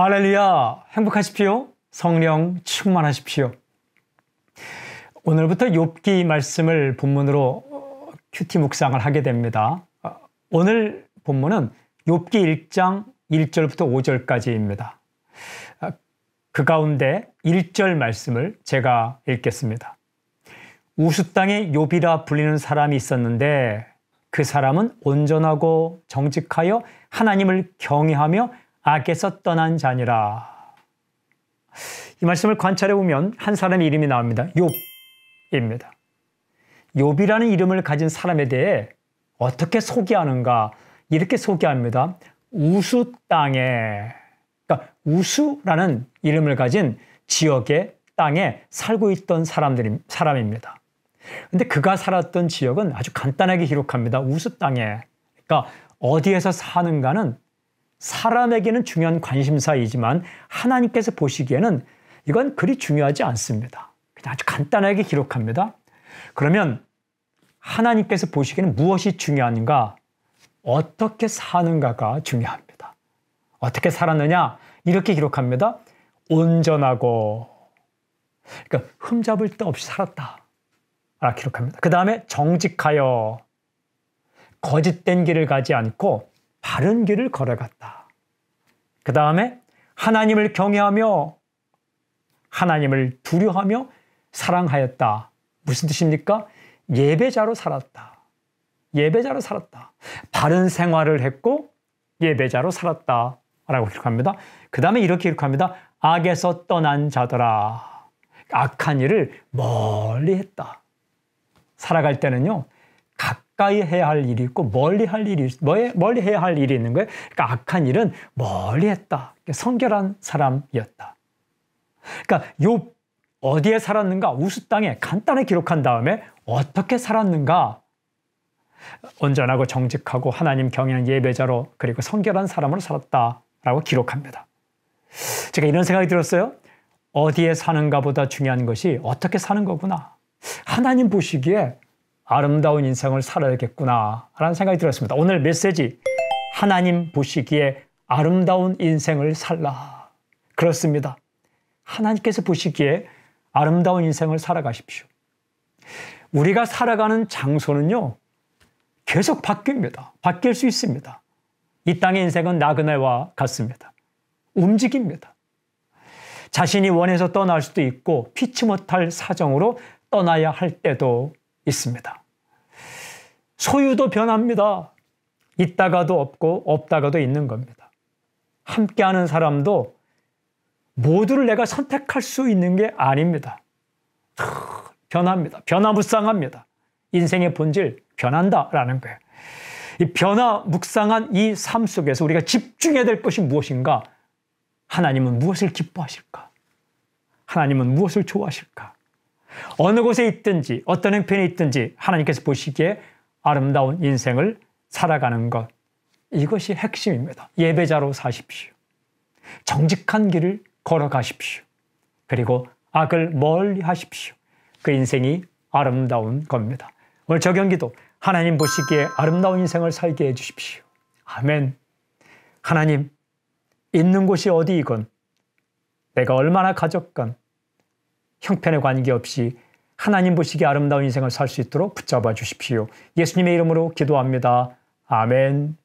할렐루야! 행복하십시오. 성령 충만하십시오. 오늘부터 욥기 말씀을 본문으로 어, 큐티 묵상을 하게 됩니다. 어, 오늘 본문은 욥기 1장 1절부터 5절까지입니다. 어, 그 가운데 1절 말씀을 제가 읽겠습니다. 우수 땅에 욥이라 불리는 사람이 있었는데 그 사람은 온전하고 정직하여 하나님을 경외하며 악에서 떠난 자니라. 이 말씀을 관찰해 보면 한 사람의 이름이 나옵니다. 욥입니다. 욥이라는 이름을 가진 사람에 대해 어떻게 소개하는가 이렇게 소개합니다. 우수 땅에 그러니까 우수라는 이름을 가진 지역의 땅에 살고 있던 사람들 사람입니다. 근데 그가 살았던 지역은 아주 간단하게 기록합니다. 우수 땅에. 그러니까 어디에서 사는가는 사람에게는 중요한 관심사이지만 하나님께서 보시기에는 이건 그리 중요하지 않습니다. 그냥 아주 간단하게 기록합니다. 그러면 하나님께서 보시기에는 무엇이 중요한가? 어떻게 사는가가 중요합니다. 어떻게 살았느냐? 이렇게 기록합니다. 온전하고, 그러니까 흠잡을 데 없이 살았다. 라 아, 기록합니다. 그 다음에 정직하여 거짓된 길을 가지 않고 바른 길을 걸어갔다. 그 다음에 하나님을 경외하며 하나님을 두려하며 워 사랑하였다. 무슨 뜻입니까? 예배자로 살았다. 예배자로 살았다. 바른 생활을 했고 예배자로 살았다. 라고 기록합니다. 그 다음에 이렇게 기록합니다. 악에서 떠난 자더라. 악한 일을 멀리 했다. 살아갈 때는요, 가까이 해야 할 일이 있고 멀리 할 일이 멀리 해야 할 일이 있는 거예요. 그러니까 악한 일은 멀리 했다. 그러니까 성결한 사람이었다. 그러니까 욥 어디에 살았는가 우수 땅에 간단히 기록한 다음에 어떻게 살았는가 온전하고 정직하고 하나님 경외한 예배자로 그리고 성결한 사람으로 살았다라고 기록합니다. 제가 이런 생각이 들었어요. 어디에 사는가보다 중요한 것이 어떻게 사는 거구나. 하나님 보시기에 아름다운 인생을 살아야겠구나 라는 생각이 들었습니다. 오늘 메시지 하나님 보시기에 아름다운 인생을 살라. 그렇습니다. 하나님께서 보시기에 아름다운 인생을 살아가십시오. 우리가 살아가는 장소는요, 계속 바뀝니다. 바뀔 수 있습니다. 이 땅의 인생은 나그네와 같습니다. 움직입니다. 자신이 원해서 떠날 수도 있고, 피치 못할 사정으로 떠나야 할 때도 있습니다. 소유도 변합니다. 있다가도 없고 없다가도 있는 겁니다. 함께하는 사람도 모두를 내가 선택할 수 있는 게 아닙니다. 변합니다. 변화무쌍합니다. 인생의 본질 변한다라는 거예요. 이 변화 묵상한 이 삶 속에서 우리가 집중해야 될 것이 무엇인가? 하나님은 무엇을 기뻐하실까? 하나님은 무엇을 좋아하실까? 어느 곳에 있든지 어떤 행편에 있든지 하나님께서 보시기에 아름다운 인생을 살아가는 것. 이것이 핵심입니다. 예배자로 사십시오. 정직한 길을 걸어가십시오. 그리고 악을 멀리 하십시오. 그 인생이 아름다운 겁니다. 오늘 저경기도 하나님 보시기에 아름다운 인생을 살게 해주십시오. 아멘. 하나님, 있는 곳이 어디이건, 내가 얼마나 가졌건, 형편에 관계없이 하나님 보시기에 아름다운 인생을 살 수 있도록 붙잡아 주십시오. 예수님의 이름으로 기도합니다. 아멘.